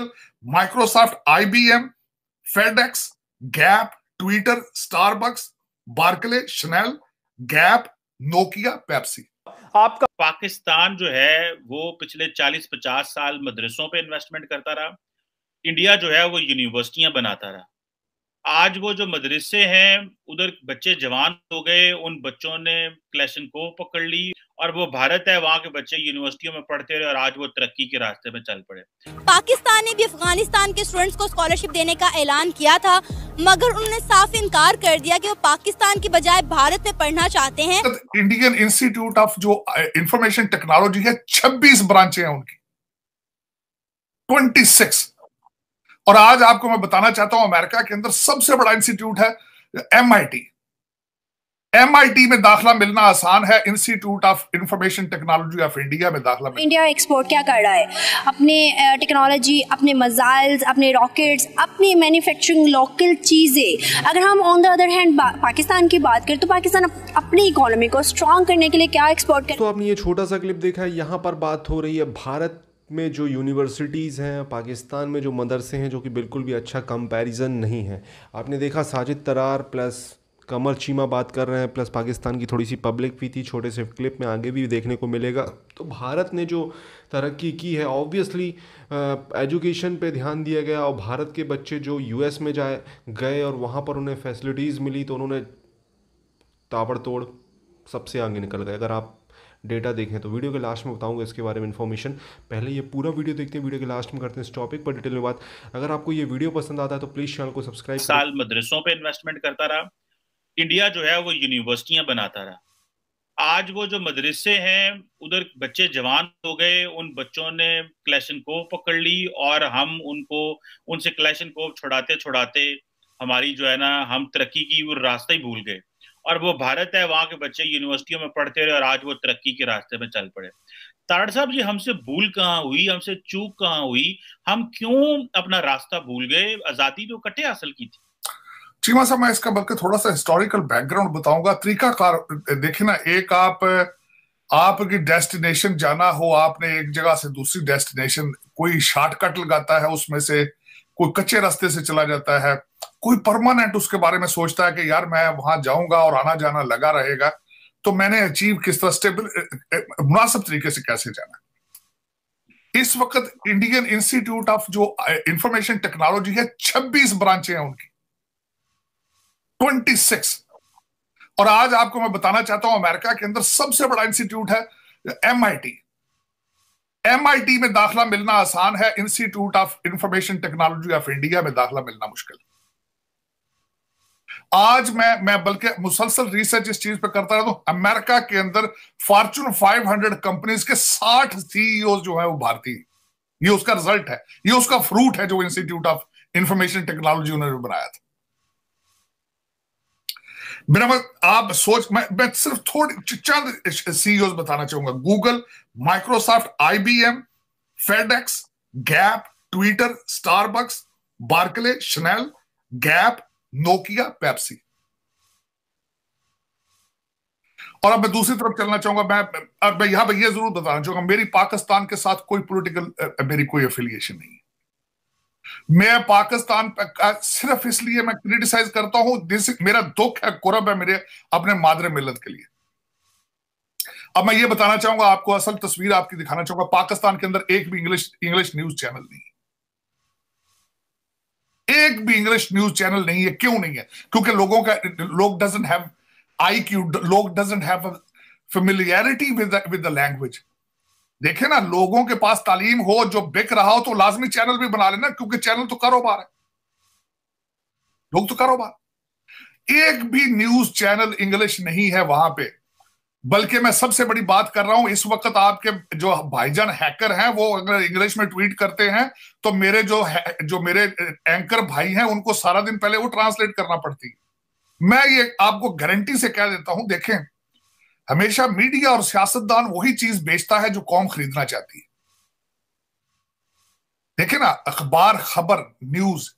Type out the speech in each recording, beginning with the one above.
Microsoft IBM FedEx Gap Twitter Starbucks Barclays Chanel Gap Nokia Pepsi आपका पाकिस्तान जो है वो पिछले 40-50 साल मदरसों पे इन्वेस्टमेंट करता रहा इंडिया जो है वो यूनिवर्सिटियां बनाता रहा आज वो जो मदरसे हैं उधर बच्चे जवान हो गए उन बच्चों ने क्लेशन को पकड़ ली और वो भारत है वहाँ के बच्चे यूनिवर्सिटियों में पढ़ते रहे और आज वो तरक्की के रास्ते में चल पड़े पाकिस्तान ने भी अफगानिस्तान के स्टूडेंट्स को स्कॉलरशिप देने का ऐलान किया था मगर उन्होंने साफ इनकार कर दिया कि वो पाकिस्तान की बजाय भारत में पढ़ना चाहते हैं इंडियन इंस्टीट्यूट ऑफ जो इंफॉर्मेशन टेक्नोलॉजी है छब्बीस ब्रांचे हैं उनकी ट्वेंटी सिक्स और आज आपको मैं बताना चाहता हूं अमेरिका के अंदर सबसे बड़ा इंस्टीट्यूट है एमआईटी एमआईटी में दाखला मिलना आसान है Institute of Information Technology of India में दाखला मिलना इंडिया एक्सपोर्ट क्या कर रहा है अपने टेक्नोलॉजी अपने मिसाइल्स अपने रॉकेट्स अपनी मैन्युफैक्चरिंग लोकल चीज़ें अगर हम on the other hand Pakistan की बात करें तो पाकिस्तान अपनी इकोनॉमी को स्ट्रॉन्ग करने के लिए क्या एक्सपोर्ट कर तो आपने ये छोटा सा क्लिप देखा है यहाँ पर बात हो रही है भारत में जो यूनिवर्सिटीज़ हैं पाकिस्तान में जो मदरसे हैं जो कि बिल्कुल भी अच्छा कंपैरिजन नहीं है आपने देखा साजिद तरार प्लस कमर चीमा बात कर रहे हैं प्लस पाकिस्तान की थोड़ी सी पब्लिक भी थी छोटे से क्लिप में आगे भी देखने को मिलेगा तो भारत ने जो तरक्की की है ऑब्वियसली एजुकेशन पे ध्यान दिया गया और भारत के बच्चे जो यूएस में जाए गए और वहाँ पर उन्हें फैसिलिटीज़ मिली तो उन्होंने ताबड़तोड़ सबसे आगे निकल गए अगर आप डेटा देखें तो वीडियो के लास्ट में बताऊंगा इसके बारे में इन्फॉर्मेशन पहले ये पूरा वीडियो देखते हैं वीडियो के लास्ट में करते हैं इस टॉपिक पर डिटेल में बात अगर आपको ये वीडियो पसंद आता है तो प्लीज़ चैनल को सब्सक्राइब साल मदरसों पर इन्वेस्टमेंट करता रहा इंडिया जो है वो यूनिवर्सिटियाँ बनाता रहा आज वो जो मदरसे हैं उधर बच्चे जवान हो गए उन बच्चों ने क्लैशन को पकड़ ली और हम उनको उनसे क्लैशन को छुड़ाते छुड़ाते हमारी जो है ना हम तरक्की की वो रास्ता ही भूल गए और वो भारत है वहां के बच्चे यूनिवर्सिटियों में पढ़ते रहे और आज वो तरक्की के रास्ते में चल पड़े ताड़ साहब जी हमसे भूल कहाँ हुई हमसे चूक कहाँ हुई हम क्यों अपना रास्ता भूल गए आजादी तो कटे हासिल की थी चीमा हाँ साहब मैं इसका बल्कि थोड़ा सा हिस्टोरिकल बैकग्राउंड बताऊंगा तरीकाकार देखिए ना एक आप आपकी डेस्टिनेशन जाना हो आपने एक जगह से दूसरी डेस्टिनेशन कोई शॉर्टकट लगाता है उसमें से कोई कच्चे रास्ते से चला जाता है कोई परमानेंट उसके बारे में सोचता है कि यार मैं वहां जाऊंगा और आना जाना लगा रहेगा तो मैंने अचीव किस तरह स्टेबल मुनासिब तरीके से कैसे जाना इस वक्त इंडियन इंस्टीट्यूट ऑफ जो इंफॉर्मेशन टेक्नोलॉजी है 26 ब्रांचें हैं उनकी 26 और आज आपको मैं बताना चाहता हूं अमेरिका के अंदर सबसे बड़ा इंस्टीट्यूट है एमआईटी एमआईटी में दाखला मिलना आसान है Institute of Information Technology of India में दाखला मिलना मुश्किल है आज मैं मैं बल्कि मुसलसल रिसर्च इस चीज पे करता रहता हूं अमेरिका के अंदर फॉर्चून 500 कंपनीज के 60 सीईओ e जो है वो भारतीय ये उसका रिजल्ट है ये उसका फ्रूट है जो इंस्टीट्यूट ऑफ इंफॉर्मेशन टेक्नोलॉजी उन्होंने बनाया था मेरा मत मतलब, आप सोच मैं मैं सिर्फ थोड़ी चंद सीईओ e बताना चाहूंगा Google Microsoft IBM FedEx Gap Twitter Starbucks Barclays Chanel Gap Nokia Pepsi और अब मैं दूसरी तरफ चलना चाहूंगा मैं और मैं यहां पर यह जरूर बताना चाहूंगा मेरी पाकिस्तान के साथ कोई पॉलिटिकल मेरी कोई एफिलिएशन नहीं है मैं पाकिस्तान सिर्फ इसलिए मैं क्रिटिसाइज करता हूं मेरा दुख है कुरब है मेरे अपने मादरे मिलत के लिए अब मैं ये बताना चाहूंगा आपको असल तस्वीर आपकी दिखाना चाहूंगा पाकिस्तान के अंदर एक भी इंग्लिश इंग्लिश न्यूज चैनल नहीं एक भी इंग्लिश न्यूज चैनल नहीं है क्यों नहीं है क्योंकि लोगों का लोग डजेंट हैव आई क्यू लोग doesn't have familiarity with with the language देखे ना लोगों के पास तालीम हो जो बिक रहा हो तो लाजमी चैनल भी बना लेना क्योंकि चैनल तो कारोबार है लोग तो कारोबार एक भी न्यूज चैनल इंग्लिश नहीं है वहां पे बल्कि मैं सबसे बड़ी बात कर रहा हूं इस वक्त आपके जो भाईजान हैकर हैं वो अगर इंग्लिश में ट्वीट करते हैं तो मेरे जो जो मेरे एंकर भाई हैं उनको सारा दिन पहले वो ट्रांसलेट करना पड़ती है मैं ये आपको गारंटी से कह देता हूं देखें हमेशा मीडिया और सियासतदान वही चीज बेचता है जो कौम खरीदना चाहती है देखे ना अखबार खबर न्यूज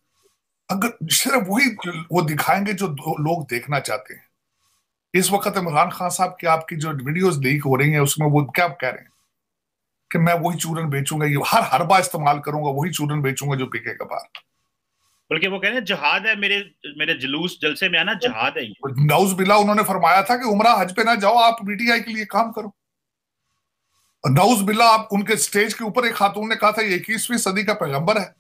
अगर सिर्फ वही वो दिखाएंगे जो लोग देखना चाहते हैं इस वक्त इमरान खान साहब की आपकी जो वीडियोस लीक हो रही हैं उसमें वो क्या कह रहे हैं कि मैं वही चूरन बेचूंगा ये हर हर बार इस्तेमाल करूंगा वही चूरन बेचूंगा जो पीके का बार बल्कि वो कह रहे हैं जहाद है मेरे मेरे जुलूस जलसे में आना जहाद है नौज बिला उन्होंने फरमाया था कि उमरा हज पे ना जाओ आप पीटीआई के लिए काम करो नौज बिल्ला आप उनके स्टेज के ऊपर एक खातून ने कहा था इक्कीसवीं सदी का पैगंबर है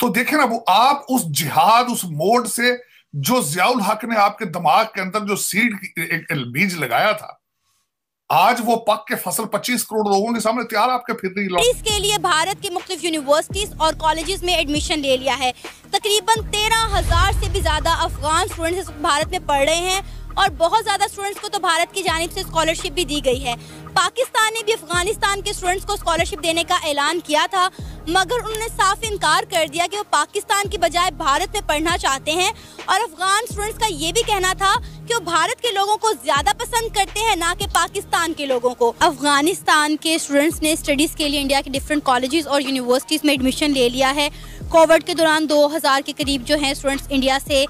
तो देखे ना वो आप उस जिहाद उस मोड से जो जियाउल हक ने आपके दिमाग के अंदर जो सीड बीज लगाया था आज वो पक के फसल 25 करोड़ लोगों के सामने तैयार आपके फिर इसके लिए भारत के मुख्त यूनिवर्सिटीज और कॉलेजेस में एडमिशन ले लिया है तकरीबन तेरह हजार से भी ज्यादा अफगान स्टूडेंट्स भारत में पढ़ रहे हैं और बहुत ज़्यादा स्टूडेंट्स को तो भारत की जानब से स्कॉलरशिप भी दी गई है पाकिस्तान ने भी अफगानिस्तान के स्टूडेंट्स को स्कॉलरशिप देने का ऐलान किया था मगर उन्होंने साफ इनकार कर दिया कि वो पाकिस्तान की बजाय भारत में पढ़ना चाहते हैं और अफगान स्टूडेंट्स का ये भी कहना था कि वो भारत के लोगों को ज़्यादा पसंद करते हैं ना कि पाकिस्तान के लोगों को अफगानिस्तान के स्टूडेंट्स ने स्टडीज़ के लिए इंडिया के डिफरेंट कॉलेजेस और यूनिवर्सिटीज़ में एडमिशन ले लिया है कोविड के दौरान 2000 के करीब जो हैं स्टूडेंट्स इंडिया से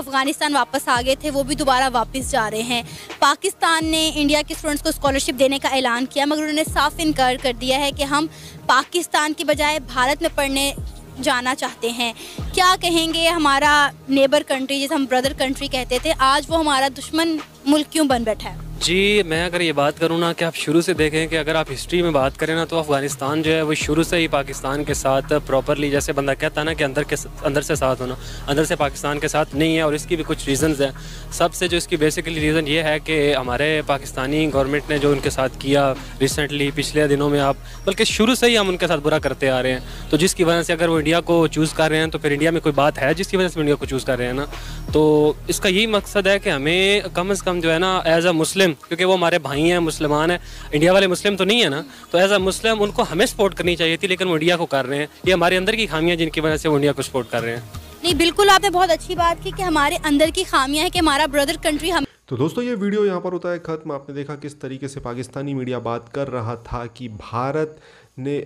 अफ़गानिस्तान वापस आ गए थे वो भी दोबारा वापस जा रहे हैं पाकिस्तान ने इंडिया के स्टूडेंट्स को स्कॉलरशिप देने का ऐलान किया मगर उन्होंने साफ इनकार कर दिया है कि हम पाकिस्तान के बजाय भारत में पढ़ने जाना चाहते हैं क्या कहेंगे हमारा नेबर कंट्री जिसे हम ब्रदर कंट्री कहते थे आज वो हमारा दुश्मन मुल्क क्यों बन बैठा है जी मैं अगर ये बात करूँ ना कि आप शुरू से देखें कि अगर आप हिस्ट्री में बात करें ना तो अफ़गानिस्तान जो है वो शुरू से ही पाकिस्तान के साथ प्रॉपरली जैसे बंदा कहता है ना कि अंदर के अंदर से साथ होना अंदर से पाकिस्तान के साथ नहीं है और इसकी भी कुछ रीज़न्स हैं सबसे जो इसकी बेसिकली रीज़न ये है कि हमारे पाकिस्तानी गवर्नमेंट ने जो उनके साथ किया रिसेंटली पिछले दिनों में आप बल्कि शुरू से ही हम उनके साथ बुरा करते आ रहे हैं तो जिसकी वजह से अगर वो इंडिया को चूज़ कर रहे हैं तो फिर इंडिया में कोई बात है जिसकी वजह से इंडिया को चूज़ कर रहे हैं ना तो इसका यही मकसद है कि हमें कम अज़ कम जो है ना एज अ मुस्लिम मुस्लिम क्योंकि वो हमारे भाई हैं मुसलमान हैं इंडिया वाले मुस्लिम तो नहीं है ना तो एज अ मुस्लिम उनको हमें सपोर्ट करनी चाहिए थी लेकिन वो इंडिया को कर रहे हैं ये हमारे अंदर की खामियाँ जिनकी वजह से वो इंडिया को सपोर्ट कर रहे हैं नहीं बिल्कुल आपने बहुत अच्छी बात की कि हमारे अंदर की खामियां हैं कि हमारा ब्रदर कंट्री हम तो दोस्तों ये वीडियो यहाँ पर होता है ख़त्म आपने देखा किस तरीके से पाकिस्तानी मीडिया बात कर रहा था कि भारत ने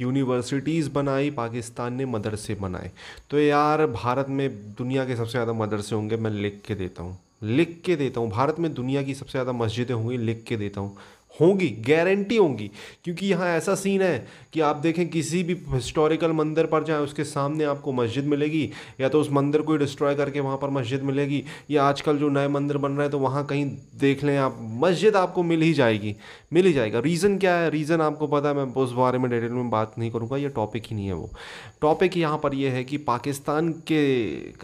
यूनिवर्सिटीज़ बनाई पाकिस्तान ने मदरसे बनाए तो यार भारत में दुनिया के सबसे ज़्यादा मदरसे होंगे मैं लिख के देता हूँ लिख के देता हूँ भारत में दुनिया की सबसे ज़्यादा मस्जिदें होंगी लिख के देता हूँ होंगी गारंटी होंगी क्योंकि यहाँ ऐसा सीन है कि आप देखें किसी भी हिस्टोरिकल मंदिर पर जाएं उसके सामने आपको मस्जिद मिलेगी या तो उस मंदिर को ही डिस्ट्रॉय करके वहाँ पर मस्जिद मिलेगी या आजकल जो नए मंदिर बन रहे हैं तो वहाँ कहीं देख लें आप मस्जिद आपको मिल ही जाएगी मिल ही जाएगा रीज़न क्या है रीज़न आपको पता है मैं उस बारे में डिटेल में बात नहीं करूँगा ये टॉपिक ही नहीं है वो टॉपिक यहाँ पर यह है कि पाकिस्तान के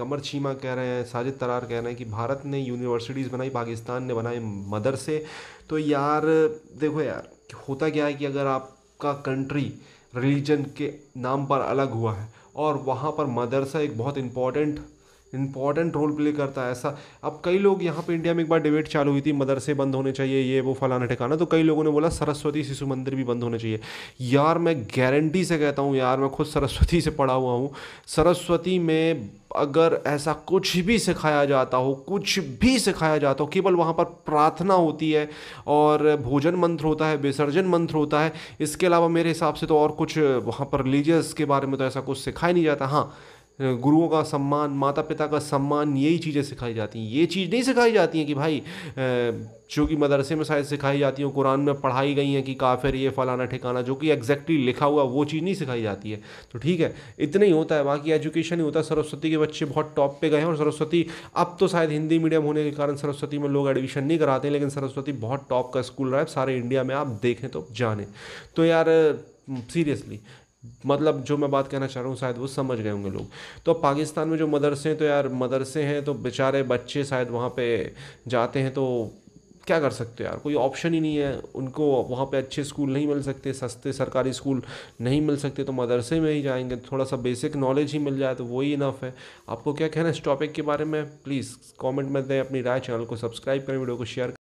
कमर चीमा कह रहे हैं साजिद तरार कह रहे हैं कि भारत ने यूनिवर्सिटीज़ बनाई पाकिस्तान ने बनाए मदरसे तो यार देखो यार होता क्या है कि अगर आपका कंट्री रिलीजन के नाम पर अलग हुआ है और वहाँ पर मदरसा एक बहुत इम्पॉर्टेंट इंपॉर्टेंट रोल प्ले करता है ऐसा अब कई लोग यहाँ पे इंडिया में एक बार डिबेट चालू हुई थी मदरसे बंद होने चाहिए ये वो फलाना ठिकाना तो कई लोगों ने बोला सरस्वती शिशु मंदिर भी बंद होने चाहिए यार मैं गारंटी से कहता हूँ यार मैं खुद सरस्वती से पढ़ा हुआ हूँ सरस्वती में अगर ऐसा कुछ भी सिखाया जाता हो कुछ भी सिखाया जाता हो केवल वहाँ पर प्रार्थना होती है और भोजन मंत्र होता है विसर्जन मंत्र होता है इसके अलावा मेरे हिसाब से तो और कुछ वहाँ पर रिलीजियस के बारे में तो ऐसा कुछ सिखाया नहीं जाता हाँ गुरुओं का सम्मान माता पिता का सम्मान यही चीज़ें सिखाई जाती हैं ये चीज़ नहीं सिखाई जाती हैं कि भाई जो कि मदरसे में शायद सिखाई जाती हैं कुरान में पढ़ाई गई हैं कि काफिर ये फ़लाना ठिकाना जो कि एग्जैक्टली लिखा हुआ वो चीज़ नहीं सिखाई जाती है तो ठीक है इतना ही होता है बाकी एजुकेशन ही होता है सरस्वती के बच्चे बहुत टॉप पे गए हैं और सरस्वती अब तो शायद हिंदी मीडियम होने के कारण सरस्वती में लोग एडमिशन नहीं कराते हैं लेकिन सरस्वती बहुत टॉप का स्कूल रहा है सारे इंडिया में आप देखें तो जाने तो यार सीरियसली मतलब जो मैं बात कहना चाह रहा हूँ शायद वो समझ गए होंगे लोग तो पाकिस्तान में जो मदरसे हैं तो यार मदरसे हैं तो बेचारे बच्चे शायद वहाँ पे जाते हैं तो क्या कर सकते हो यार कोई ऑप्शन ही नहीं है उनको वहाँ पे अच्छे स्कूल नहीं मिल सकते सस्ते सरकारी स्कूल नहीं मिल सकते तो मदरसे में ही जाएंगे थोड़ा सा बेसिक नॉलेज ही मिल जाए तो वही इनफ है आपको क्या कहना है इस टॉपिक के बारे में प्लीज़ कमेंट में दें अपनी राय चैनल को सब्सक्राइब करें वीडियो को शेयर